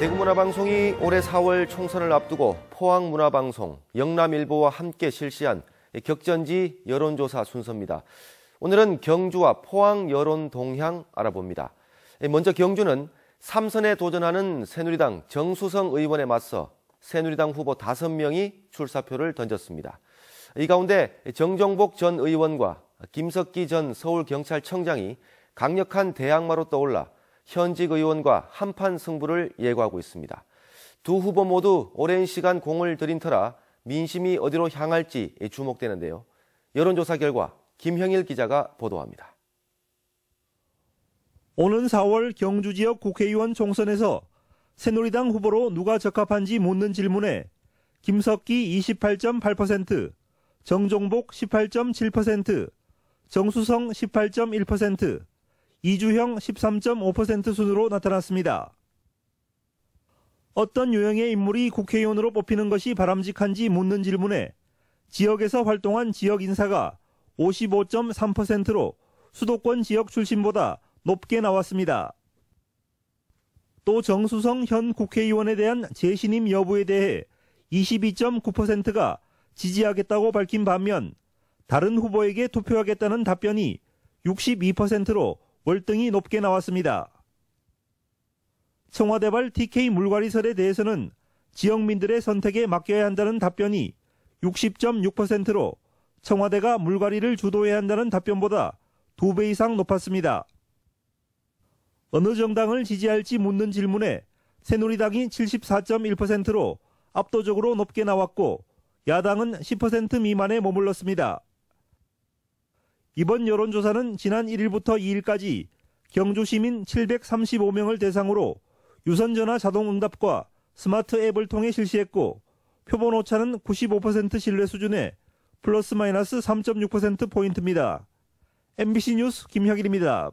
대구문화방송이 올해 4월 총선을 앞두고 포항문화방송, 영남일보와 함께 실시한 격전지 여론조사 순서입니다. 오늘은 경주와 포항 여론 동향 알아봅니다. 먼저 경주는 3선에 도전하는 새누리당 정수성 의원에 맞서 새누리당 후보 5명이 출사표를 던졌습니다. 이 가운데 정정복 전 의원과 김석기 전 서울경찰청장이 강력한 대항마로 떠올라 현직 의원과 한판 승부를 예고하고 있습니다. 두 후보 모두 오랜 시간 공을 들인 터라 민심이 어디로 향할지 주목되는데요. 여론조사 결과 김형일 기자가 보도합니다. 오는 4월 경주 지역 국회의원 총선에서 새누리당 후보로 누가 적합한지 묻는 질문에 김석기 28.8%, 정종복 18.7%, 정수성 18.1%, 이주형 13.5% 순으로 나타났습니다. 어떤 유형의 인물이 국회의원으로 뽑히는 것이 바람직한지 묻는 질문에 지역에서 활동한 지역 인사가 55.3%로 수도권 지역 출신보다 높게 나왔습니다. 또 정수성 현 국회의원에 대한 재신임 여부에 대해 22.9%가 지지하겠다고 밝힌 반면 다른 후보에게 투표하겠다는 답변이 62%로 월등히 높게 나왔습니다. 청와대발 TK 물갈이설에 대해서는 지역민들의 선택에 맡겨야 한다는 답변이 60.6%로 청와대가 물갈이를 주도해야 한다는 답변보다 2배 이상 높았습니다. 어느 정당을 지지할지 묻는 질문에 새누리당이 74.1%로 압도적으로 높게 나왔고 야당은 10% 미만에 머물렀습니다. 이번 여론조사는 지난 1일부터 2일까지 경주 시민 735명을 대상으로 유선전화 자동 응답과 스마트 앱을 통해 실시했고 표본 오차는 95% 신뢰 수준에 플러스 마이너스 3.6%포인트입니다. MBC 뉴스 김혁일입니다.